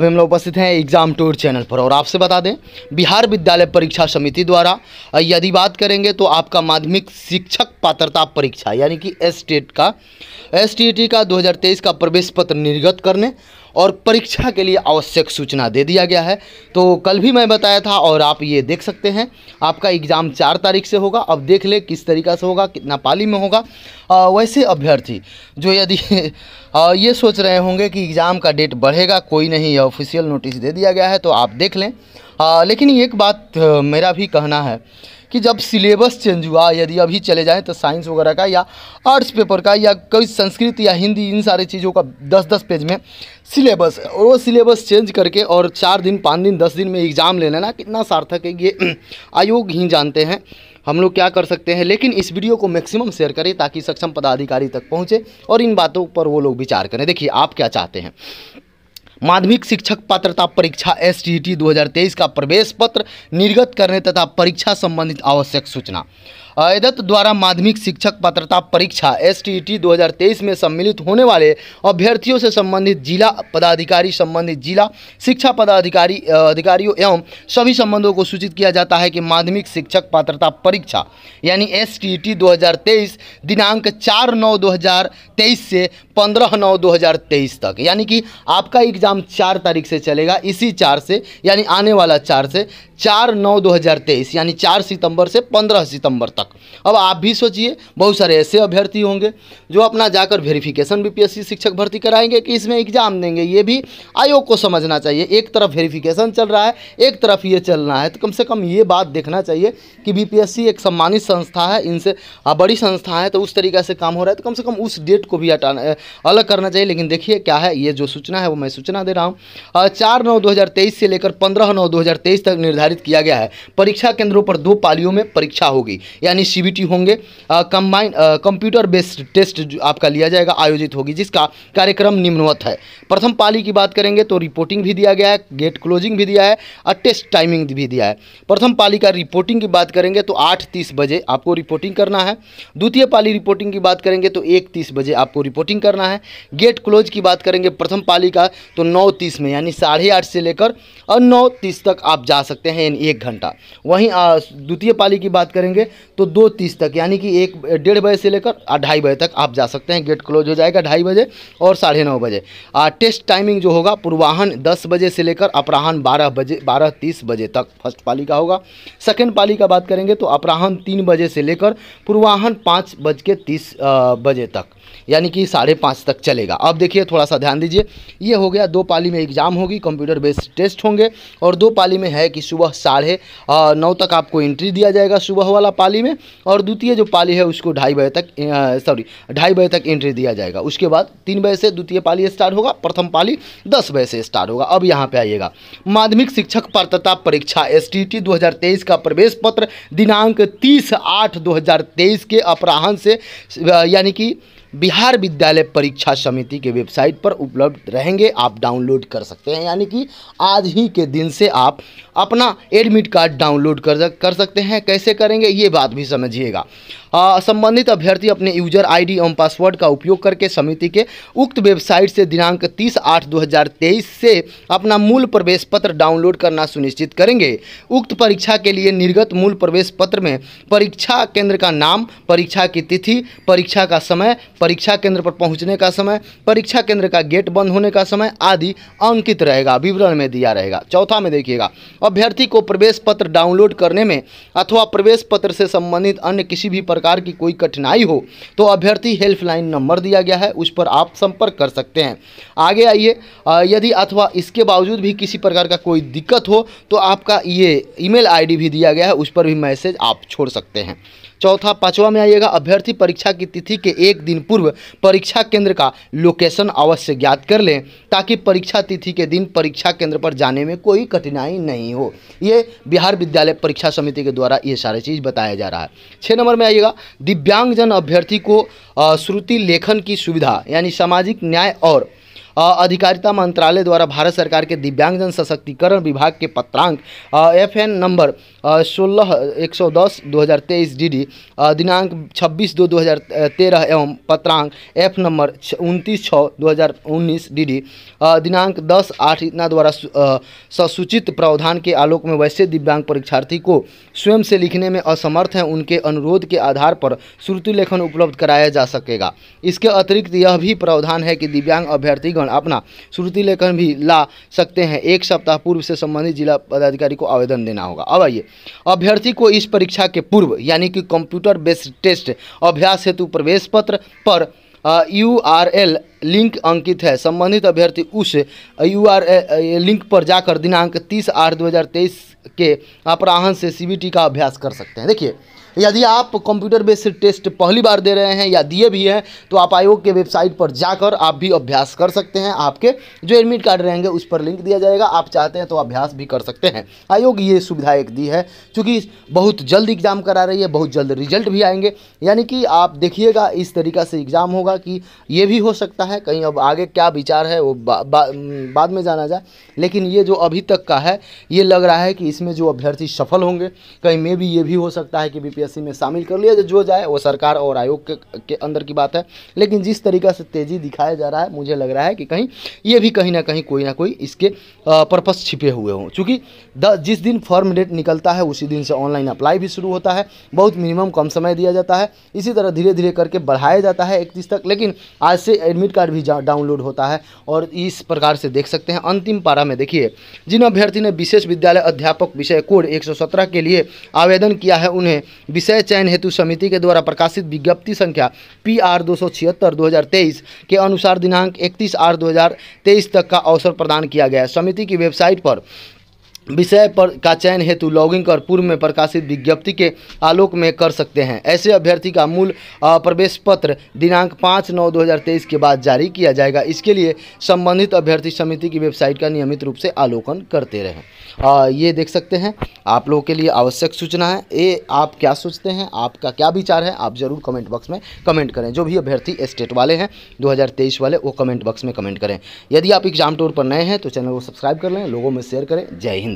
अभी हम लोग उपस्थित हैं एग्जाम टूर चैनल पर और आपसे बता दें बिहार विद्यालय परीक्षा समिति द्वारा यदि बात करेंगे तो आपका माध्यमिक शिक्षक पात्रता परीक्षा यानी कि एस e का एस e का 2023 का प्रवेश पत्र निर्गत करने और परीक्षा के लिए आवश्यक सूचना दे दिया गया है तो कल भी मैं बताया था और आप ये देख सकते हैं आपका एग्ज़ाम चार तारीख से होगा अब देख ले किस तरीका से होगा कितना पाली में होगा आ, वैसे अभ्यर्थी जो यदि ये सोच रहे होंगे कि एग्ज़ाम का डेट बढ़ेगा कोई नहीं ऑफिशियल नोटिस दे दिया गया है तो आप देख लें आ, लेकिन एक बात मेरा भी कहना है कि जब सिलेबस चेंज हुआ यदि अभी चले जाएँ तो साइंस वगैरह का या आर्ट्स पेपर का या कोई संस्कृत या हिंदी इन सारी चीज़ों का दस दस पेज में सिलेबस और वो सिलेबस चेंज करके और चार दिन पाँच दिन दस दिन में एग्ज़ाम ले लेना कितना सार्थक है ये आयोग ही जानते हैं हम लोग क्या कर सकते हैं लेकिन इस वीडियो को मैक्सिमम शेयर करें ताकि सक्षम पदाधिकारी तक पहुँचे और इन बातों पर वो लोग विचार करें देखिए आप क्या चाहते हैं माध्यमिक शिक्षक पात्रता परीक्षा एस टी 2023 का प्रवेश पत्र निर्गत करने तथा परीक्षा संबंधित आवश्यक सूचना आयदत द्वारा माध्यमिक शिक्षक पात्रता परीक्षा एस टी 2023 में सम्मिलित होने वाले अभ्यर्थियों से संबंधित जिला पदाधिकारी संबंधित जिला शिक्षा पदाधिकारी अधिकारियों एवं सभी संबंधों को सूचित किया जाता है कि माध्यमिक शिक्षक पात्रता परीक्षा यानी एस टी 2023 दिनांक चार नौ दो से पंद्रह नौ दो तक यानी कि आपका एग्ज़ाम चार तारीख से चलेगा इसी चार से यानी आने वाला चार से चार नौ दो हज़ार तेईस यानी चार सितंबर से पंद्रह सितंबर तक अब आप भी सोचिए बहुत सारे ऐसे अभ्यर्थी होंगे जो अपना जाकर वेरिफिकेशन बीपीएससी शिक्षक भर्ती कराएंगे कि इसमें एग्ज़ाम देंगे ये भी आयोग को समझना चाहिए एक तरफ वेरिफिकेशन चल रहा है एक तरफ ये चलना है तो कम से कम ये बात देखना चाहिए कि बी एक सम्मानित संस्था है इनसे बड़ी संस्था है तो उस तरीके से काम हो रहा है तो कम से कम उस डेट को भी हटाना अलग करना चाहिए लेकिन देखिए क्या है ये जो सूचना है वो मैं सूचना दे रहा हूँ चार नौ दो से लेकर पंद्रह नौ दो तक निर्धारित निर्धारित किया गया है परीक्षा केंद्रों पर दो पालियों में परीक्षा होगी यानी सी होंगे कंबाइन कंप्यूटर बेस्ड टेस्ट आपका लिया जाएगा आयोजित होगी जिसका कार्यक्रम निम्नवत है प्रथम पाली की बात करेंगे तो रिपोर्टिंग भी दिया गया है गेट क्लोजिंग भी दिया है और टेस्ट टाइमिंग भी दिया है प्रथम पाली का रिपोर्टिंग की बात करेंगे तो आठ तीस बजे आपको रिपोर्टिंग करना है द्वितीय पाली रिपोर्टिंग की बात करेंगे तो एक तीस बजे आपको रिपोर्टिंग करना है गेट क्लोज की बात करेंगे प्रथम पाली का तो नौ तीस में यानी साढ़े आठ से लेकर और नौ तीस तक आप जा सकते हैं हैं एक घंटा वहीं द्वितीय पाली की बात करेंगे तो दो तीस तक यानी कि एक डेढ़ बजे से लेकर ढाई बजे तक आप जा सकते हैं गेट क्लोज हो जाएगा ढाई बजे और साढ़े नौ बजे टेस्ट टाइमिंग जो होगा पूर्वाहन दस बजे से लेकर अपराहन बारह बजे बारह तीस बजे तक फर्स्ट पाली का होगा सेकेंड पाली का बात करेंगे तो अपराहन तीन बजे से लेकर पूर्वाहन पाँच बज के तीस बजे तक यानी कि साढ़े पाँच तक चलेगा अब देखिए थोड़ा सा ध्यान दीजिए ये हो गया दो पाली में एग्ज़ाम होगी कंप्यूटर बेस्ड टेस्ट होंगे और दो पाली में है कि सुबह साढ़े नौ तक आपको एंट्री दिया जाएगा सुबह वाला पाली में और द्वितीय जो पाली है उसको ढाई बजे तक सॉरी ढाई बजे तक एंट्री दिया जाएगा उसके बाद तीन बजे से द्वितीय पाली स्टार्ट होगा प्रथम पाली दस बजे से स्टार्ट होगा अब यहाँ पर आइएगा माध्यमिक शिक्षक पात्रता परीक्षा एस टी का प्रवेश पत्र दिनांक तीस आठ दो के अपराहन से यानी कि बिहार विद्यालय परीक्षा समिति के वेबसाइट पर उपलब्ध रहेंगे आप डाउनलोड कर सकते हैं यानी कि आज ही के दिन से आप अपना एडमिट कार्ड डाउनलोड कर कर सकते हैं कैसे करेंगे ये बात भी समझिएगा संबंधित अभ्यर्थी अपने यूजर आईडी एवं पासवर्ड का उपयोग करके समिति के उक्त वेबसाइट से दिनांक 30 आठ 2023 से अपना मूल प्रवेश पत्र डाउनलोड करना सुनिश्चित करेंगे उक्त परीक्षा के लिए निर्गत मूल प्रवेश पत्र में परीक्षा केंद्र का नाम परीक्षा की तिथि परीक्षा का समय परीक्षा केंद्र पर पहुंचने का समय परीक्षा केंद्र का गेट बंद होने का समय आदि अंकित रहेगा विवरण में दिया रहेगा चौथा में देखिएगा अभ्यर्थी को प्रवेश पत्र डाउनलोड करने में अथवा प्रवेश पत्र से संबंधित अन्य किसी भी प्रकार की कोई कठिनाई हो तो अभ्यर्थी हेल्पलाइन नंबर दिया गया है उस पर आप संपर्क कर सकते हैं आगे आइए यदि अथवा इसके बावजूद भी किसी प्रकार का कोई दिक्कत हो तो आपका ये ईमेल आईडी भी दिया गया है उस पर भी मैसेज आप छोड़ सकते हैं चौथा पाँचवा में आइएगा अभ्यर्थी परीक्षा की तिथि के एक दिन पूर्व परीक्षा केंद्र का लोकेशन अवश्य ज्ञात कर लें ताकि परीक्षा तिथि के दिन परीक्षा केंद्र पर जाने में कोई कठिनाई नहीं हो ये बिहार विद्यालय परीक्षा समिति के द्वारा ये सारे चीज़ बताया जा रहा है छः नंबर में आइएगा दिव्यांगजन अभ्यर्थी को श्रुति लेखन की सुविधा यानी सामाजिक न्याय और अधिकारिता मंत्रालय द्वारा भारत सरकार के दिव्यांगजन सशक्तिकरण विभाग के पत्रांक एफ एन नंबर सोलह एक सौ दस दो हज़ार तेईस डी डी दिनांक छब्बीस दो दो हज़ार तेरह एवं पत्रांक एफ नंबर उनतीस छः दो हज़ार उन्नीस डी डी दिनांक दस आठ इतना द्वारा ससूचित प्रावधान के आलोक में वैसे दिव्यांग परीक्षार्थी को स्वयं से लिखने में असमर्थ हैं उनके अनुरोध के आधार पर श्रुति लेखन उपलब्ध कराया जा सकेगा इसके अतिरिक्त यह भी प्रावधान है कि दिव्यांग अभ्यर्थीगण लेखन अपना श्रुति लेखन भी ला सकते हैं एक सप्ताह पूर्व से संबंधित जिला पदाधिकारी को आवेदन देना होगा अब आइए अभ्यर्थी को इस परीक्षा के पूर्व यानी कि कंप्यूटर बेस्ड टेस्ट अभ्यास हेतु प्रवेश पत्र पर यू आर एल लिंक अंकित है संबंधित अभ्यर्थी उस यू आर एल लिंक पर जाकर दिनांक 30 आठ 2023 के अपराहन से सीबीटी का अभ्यास कर सकते हैं देखिए यदि आप कंप्यूटर बेस्ड टेस्ट पहली बार दे रहे हैं या दिए भी हैं तो आप आयोग के वेबसाइट पर जाकर आप भी अभ्यास कर सकते हैं आपके जो एडमिट कार्ड रहेंगे उस पर लिंक दिया जाएगा आप चाहते हैं तो अभ्यास भी कर सकते हैं आयोग ये सुविधा एक दी है चूँकि बहुत जल्द एग्ज़ाम करा रही है बहुत जल्द रिजल्ट भी आएंगे यानी कि आप देखिएगा इस तरीका से एग्ज़ाम होगा कि ये भी हो सकता है कहीं अब आगे क्या विचार है वो बाद में जाना जाए लेकिन ये जो अभी तक का है ये लग रहा है कि इसमें जो अभ्यर्थी सफल होंगे कहीं में भी ये भी हो सकता है कि बी सीबीएसई में शामिल कर लिया जो जाए वो सरकार और आयोग के, के अंदर की बात है लेकिन जिस तरीका से तेज़ी दिखाया जा रहा है मुझे लग रहा है कि कहीं ये भी कहीं ना कहीं कोई ना कोई इसके पर्पज़ छिपे हुए हों चूँकि जिस दिन फॉर्म डेट निकलता है उसी दिन से ऑनलाइन अप्लाई भी शुरू होता है बहुत मिनिमम कम समय दिया जाता है इसी तरह धीरे धीरे करके बढ़ाया जाता है इकतीस तक लेकिन आज से एडमिट कार्ड भी डाउनलोड होता है और इस प्रकार से देख सकते हैं अंतिम पारा में देखिए जिन अभ्यर्थी ने विशेष विद्यालय अध्यापक विषय कोड 117 के लिए आवेदन किया है उन्हें विषय चयन हेतु समिति के द्वारा प्रकाशित विज्ञप्ति संख्या पी आर दो सौ छिहत्तर दो हज़ार तेईस के अनुसार दिनांक इकतीस आठ दो हज़ार तेईस तक का अवसर प्रदान किया गया समिति की वेबसाइट पर विषय पर का चयन हेतु लॉगिंग कर पूर्व में प्रकाशित विज्ञप्ति के आलोक में कर सकते हैं ऐसे अभ्यर्थी का मूल प्रवेश पत्र दिनांक पाँच नौ 2023 के बाद जारी किया जाएगा इसके लिए संबंधित अभ्यर्थी समिति की वेबसाइट का नियमित रूप से आलोकन करते रहें ये देख सकते हैं आप लोगों के लिए आवश्यक सूचना है ये आप क्या सोचते हैं आपका क्या विचार है आप ज़रूर कमेंट बॉक्स में कमेंट करें जो भी अभ्यर्थी स्टेट वाले हैं दो वाले वो कमेंट बॉक्स में कमेंट करें यदि आप एग्जाम टूर पर नए हैं तो चैनल को सब्सक्राइब कर लें लोगों में शेयर करें जय हिंद